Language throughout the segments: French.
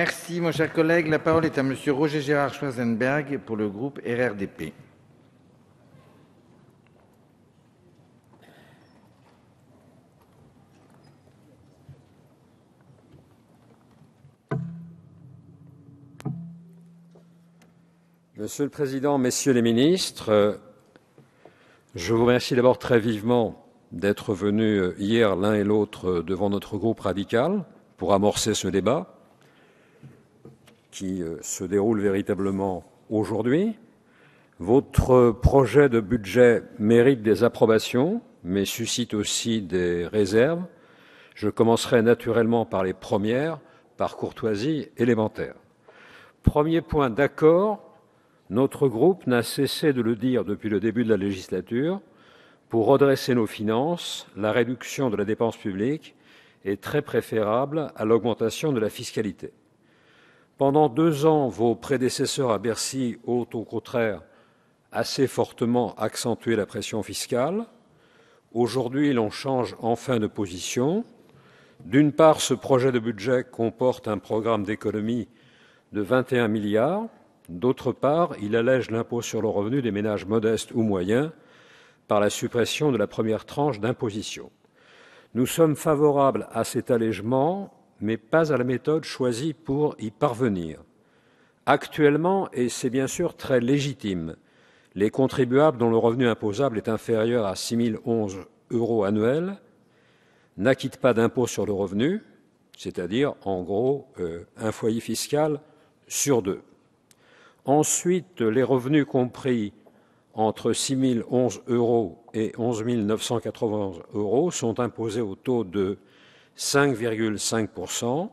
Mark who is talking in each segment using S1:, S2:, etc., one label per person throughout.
S1: Merci, mon cher collègue. La parole est à Monsieur Roger Gérard Schwarzenberg pour le groupe RRDP. Monsieur le Président, Messieurs les ministres, je vous remercie d'abord très vivement d'être venus hier l'un et l'autre devant notre groupe radical pour amorcer ce débat qui euh, se déroule véritablement aujourd'hui. Votre projet de budget mérite des approbations, mais suscite aussi des réserves. Je commencerai naturellement par les premières, par courtoisie élémentaire. Premier point d'accord, notre groupe n'a cessé de le dire depuis le début de la législature, pour redresser nos finances, la réduction de la dépense publique est très préférable à l'augmentation de la fiscalité. Pendant deux ans, vos prédécesseurs à Bercy ont au contraire assez fortement accentué la pression fiscale. Aujourd'hui, l'on change enfin de position. D'une part, ce projet de budget comporte un programme d'économie de 21 milliards. D'autre part, il allège l'impôt sur le revenu des ménages modestes ou moyens par la suppression de la première tranche d'imposition. Nous sommes favorables à cet allègement mais pas à la méthode choisie pour y parvenir. Actuellement, et c'est bien sûr très légitime, les contribuables dont le revenu imposable est inférieur à 6 011 euros annuels n'acquittent pas d'impôt sur le revenu, c'est-à-dire en gros euh, un foyer fiscal sur deux. Ensuite, les revenus compris entre 6 011 euros et 11 991 euros sont imposés au taux de 5,5%.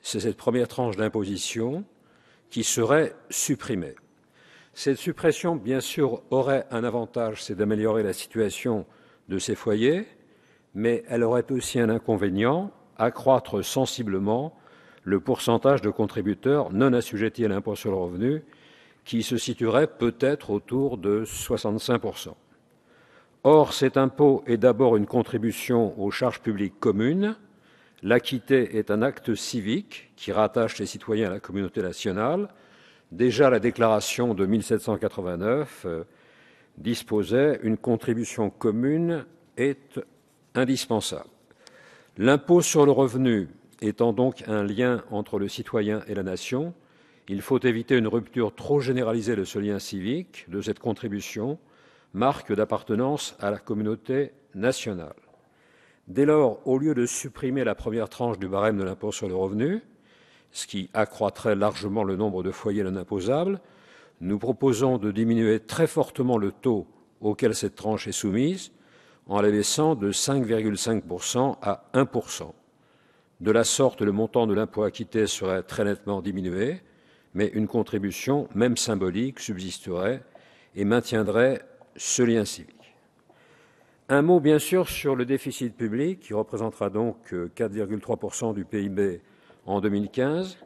S1: C'est cette première tranche d'imposition qui serait supprimée. Cette suppression, bien sûr, aurait un avantage, c'est d'améliorer la situation de ces foyers, mais elle aurait aussi un inconvénient, accroître sensiblement le pourcentage de contributeurs non assujettis à l'impôt sur le revenu, qui se situerait peut-être autour de 65%. Or, cet impôt est d'abord une contribution aux charges publiques communes, L'acquitté est un acte civique qui rattache les citoyens à la communauté nationale. Déjà, la déclaration de 1789 euh, disposait une contribution commune est indispensable. L'impôt sur le revenu étant donc un lien entre le citoyen et la nation, il faut éviter une rupture trop généralisée de ce lien civique, de cette contribution, marque d'appartenance à la communauté nationale. Dès lors, au lieu de supprimer la première tranche du barème de l'impôt sur le revenu, ce qui accroîtrait largement le nombre de foyers non imposables, nous proposons de diminuer très fortement le taux auquel cette tranche est soumise en la baissant de 5,5% à 1%. De la sorte, le montant de l'impôt acquitté serait très nettement diminué, mais une contribution, même symbolique, subsisterait et maintiendrait ce lien civil. Un mot bien sûr sur le déficit public, qui représentera donc 4,3% euh, du PIB en 2015.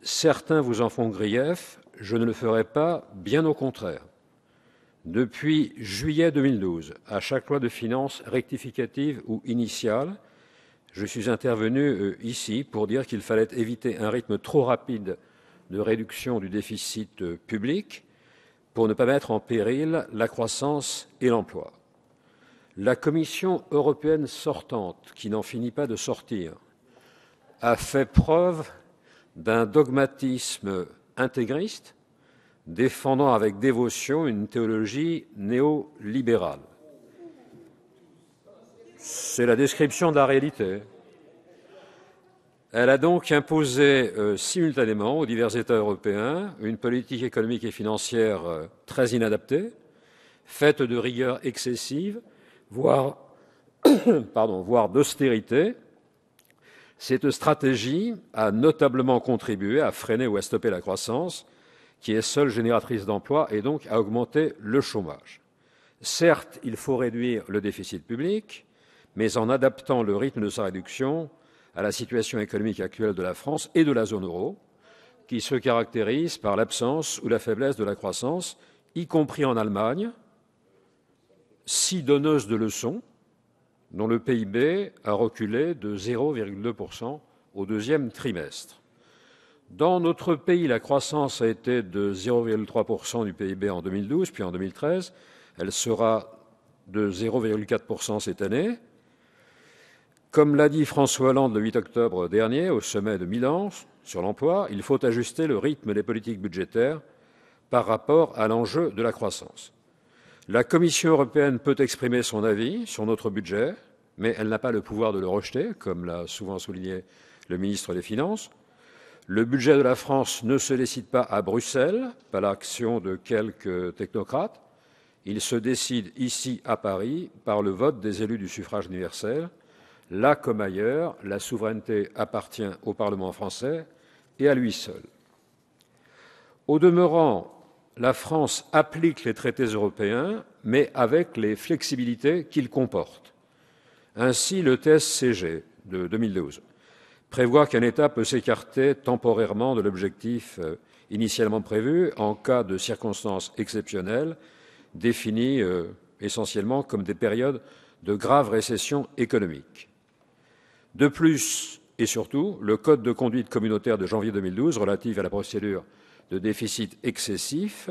S1: Certains vous en font grief, je ne le ferai pas, bien au contraire. Depuis juillet 2012, à chaque loi de finances rectificative ou initiale, je suis intervenu euh, ici pour dire qu'il fallait éviter un rythme trop rapide de réduction du déficit euh, public pour ne pas mettre en péril la croissance et l'emploi. La Commission européenne sortante, qui n'en finit pas de sortir, a fait preuve d'un dogmatisme intégriste, défendant avec dévotion une théologie néolibérale. C'est la description de la réalité. Elle a donc imposé euh, simultanément aux divers États européens une politique économique et financière euh, très inadaptée, faite de rigueur excessive, voire, pardon, d'austérité, cette stratégie a notablement contribué à freiner ou à stopper la croissance, qui est seule génératrice d'emplois et donc à augmenter le chômage. Certes, il faut réduire le déficit public, mais en adaptant le rythme de sa réduction à la situation économique actuelle de la France et de la zone euro, qui se caractérise par l'absence ou la faiblesse de la croissance, y compris en Allemagne, six donneuses de leçons, dont le PIB a reculé de 0,2% au deuxième trimestre. Dans notre pays, la croissance a été de 0,3% du PIB en 2012, puis en 2013. Elle sera de 0,4% cette année. Comme l'a dit François Hollande le 8 octobre dernier au sommet de Milan sur l'emploi, il faut ajuster le rythme des politiques budgétaires par rapport à l'enjeu de la croissance. La Commission européenne peut exprimer son avis sur notre budget, mais elle n'a pas le pouvoir de le rejeter, comme l'a souvent souligné le ministre des Finances. Le budget de la France ne se décide pas à Bruxelles, par l'action de quelques technocrates. Il se décide ici à Paris par le vote des élus du suffrage universel. Là comme ailleurs, la souveraineté appartient au Parlement français et à lui seul. Au demeurant, la France applique les traités européens, mais avec les flexibilités qu'ils comportent. Ainsi, le test CG de 2012 prévoit qu'un État peut s'écarter temporairement de l'objectif euh, initialement prévu en cas de circonstances exceptionnelles définies euh, essentiellement comme des périodes de grave récession économique. De plus et surtout, le Code de conduite communautaire de janvier 2012 relatif à la procédure de déficit excessif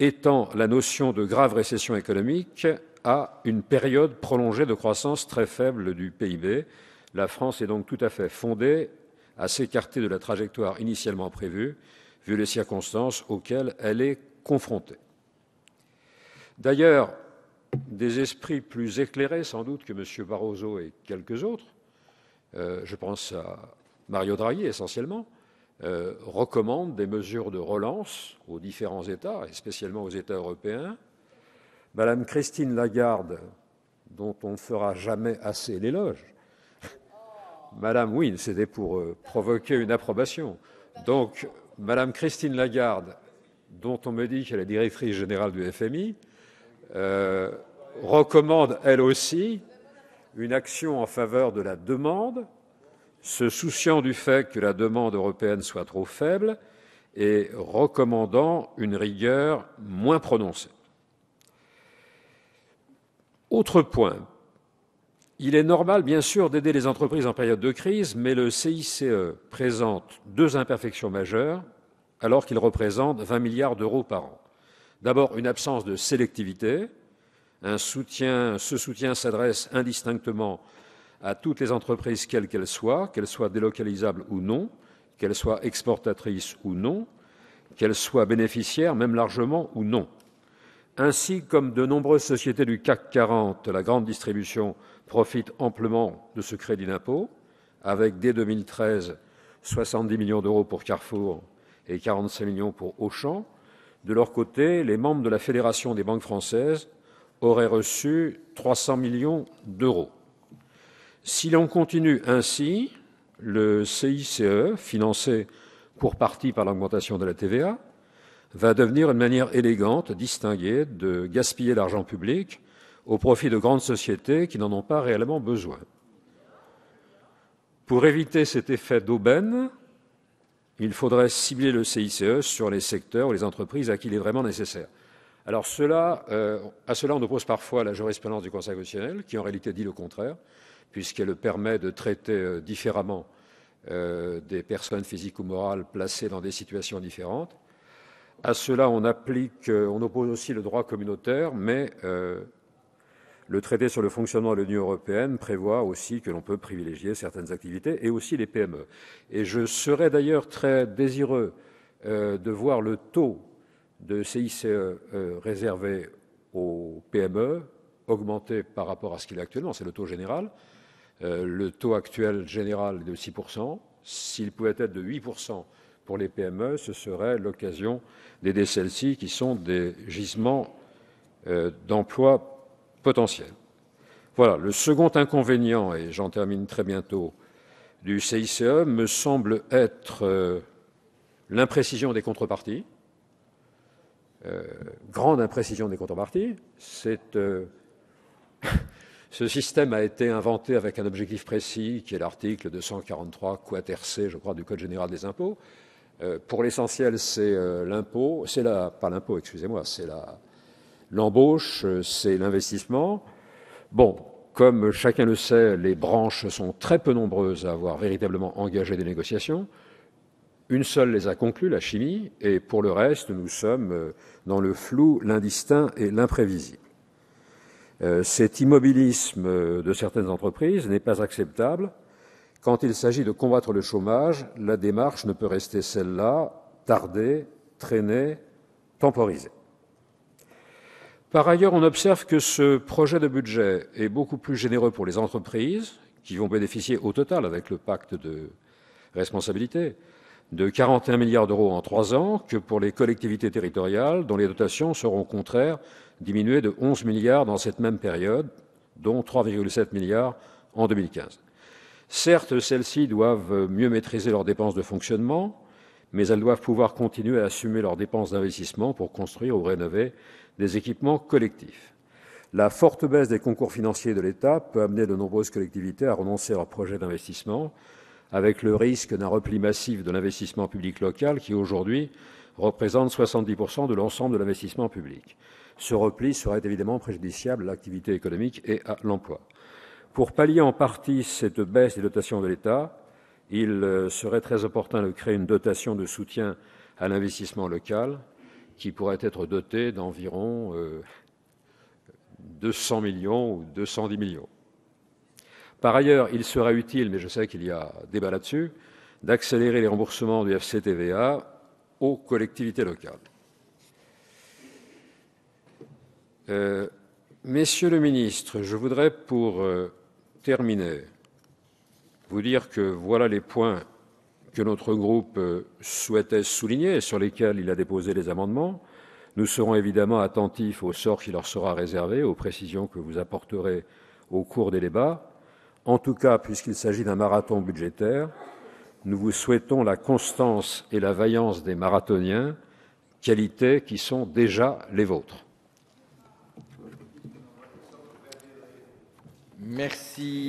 S1: étant la notion de grave récession économique à une période prolongée de croissance très faible du PIB. La France est donc tout à fait fondée à s'écarter de la trajectoire initialement prévue, vu les circonstances auxquelles elle est confrontée. D'ailleurs, des esprits plus éclairés sans doute que M. Barroso et quelques autres, euh, je pense à Mario Draghi essentiellement, euh, recommande des mesures de relance aux différents États, et spécialement aux États européens. Madame Christine Lagarde, dont on ne fera jamais assez l'éloge, Madame, oui, c'était pour euh, provoquer une approbation. Donc, Madame Christine Lagarde, dont on me dit qu'elle est directrice générale du FMI, euh, recommande elle aussi une action en faveur de la demande se souciant du fait que la demande européenne soit trop faible et recommandant une rigueur moins prononcée. Autre point, il est normal, bien sûr, d'aider les entreprises en période de crise, mais le CICE présente deux imperfections majeures, alors qu'il représente 20 milliards d'euros par an. D'abord, une absence de sélectivité. Un soutien, ce soutien s'adresse indistinctement à toutes les entreprises, quelles qu'elles soient, qu'elles soient délocalisables ou non, qu'elles soient exportatrices ou non, qu'elles soient bénéficiaires, même largement ou non. Ainsi, comme de nombreuses sociétés du CAC 40, la grande distribution profite amplement de ce crédit d'impôt, avec dès 2013 70 millions d'euros pour Carrefour et 45 millions pour Auchan. De leur côté, les membres de la Fédération des banques françaises auraient reçu 300 millions d'euros. Si l'on continue ainsi, le CICE, financé pour partie par l'augmentation de la TVA, va devenir une manière élégante, distinguée, de gaspiller l'argent public au profit de grandes sociétés qui n'en ont pas réellement besoin. Pour éviter cet effet d'aubaine, il faudrait cibler le CICE sur les secteurs ou les entreprises à qui il est vraiment nécessaire. Alors euh, à cela, on oppose parfois la jurisprudence du Conseil constitutionnel, qui en réalité dit le contraire, puisqu'elle permet de traiter euh, différemment euh, des personnes physiques ou morales placées dans des situations différentes. À cela, on applique, euh, on oppose aussi le droit communautaire, mais le traité sur le fonctionnement de l'Union européenne prévoit aussi que l'on peut privilégier certaines activités et aussi les PME. Et je serais d'ailleurs très désireux de voir le taux de CICE réservé aux PME augmenter par rapport à ce qu'il est actuellement, c'est le taux général, euh, le taux actuel général est de 6%. S'il pouvait être de 8% pour les PME, ce serait l'occasion d'aider celles-ci qui sont des gisements euh, d'emplois potentiels. Voilà, le second inconvénient, et j'en termine très bientôt, du CICE me semble être euh, l'imprécision des contreparties. grande imprécision des contreparties. C'est Ce système a été inventé avec un objectif précis, qui est l'article 243 quater C, je crois, du Code général des impôts. Euh, pour l'essentiel, c'est euh, l'impôt, c'est la, pas l'impôt, excusez-moi, c'est l'embauche, euh, c'est l'investissement. Bon, comme chacun le sait, les branches sont très peu nombreuses à avoir véritablement engagé des négociations. Une seule les a conclues, la chimie, et pour le reste, nous sommes dans le flou, l'indistinct et l'imprévisible. Euh, cet immobilisme euh, de certaines entreprises n'est pas acceptable. Quand il s'agit de combattre le chômage, la démarche ne peut rester celle-là, tardée, traînée, temporisée. Par ailleurs, on observe que ce projet de budget est beaucoup plus généreux pour les entreprises, qui vont bénéficier au total, avec le pacte de responsabilité, de 41 milliards d'euros en trois ans, que pour les collectivités territoriales, dont les dotations seront contraires diminué de 11 milliards dans cette même période, dont 3,7 milliards en 2015. Certes, celles-ci doivent mieux maîtriser leurs dépenses de fonctionnement, mais elles doivent pouvoir continuer à assumer leurs dépenses d'investissement pour construire ou rénover des équipements collectifs. La forte baisse des concours financiers de l'État peut amener de nombreuses collectivités à renoncer à leurs projets d'investissement, avec le risque d'un repli massif de l'investissement public local qui aujourd'hui représente 70% de l'ensemble de l'investissement public. Ce repli serait évidemment préjudiciable à l'activité économique et à l'emploi. Pour pallier en partie cette baisse des dotations de l'État, il euh, serait très opportun de créer une dotation de soutien à l'investissement local qui pourrait être dotée d'environ 200 euh, millions ou 210 millions. Par ailleurs, il serait utile, mais je sais qu'il y a débat là-dessus, d'accélérer les remboursements du FCTVA aux collectivités locales. Euh, messieurs le ministre, je voudrais pour euh, terminer vous dire que voilà les points que notre groupe euh, souhaitait souligner et sur lesquels il a déposé les amendements. Nous serons évidemment attentifs au sort qui leur sera réservé, aux précisions que vous apporterez au cours des débats. En tout cas, puisqu'il s'agit d'un marathon budgétaire, nous vous souhaitons la constance et la vaillance des marathoniens, qualités qui sont déjà les vôtres. Merci.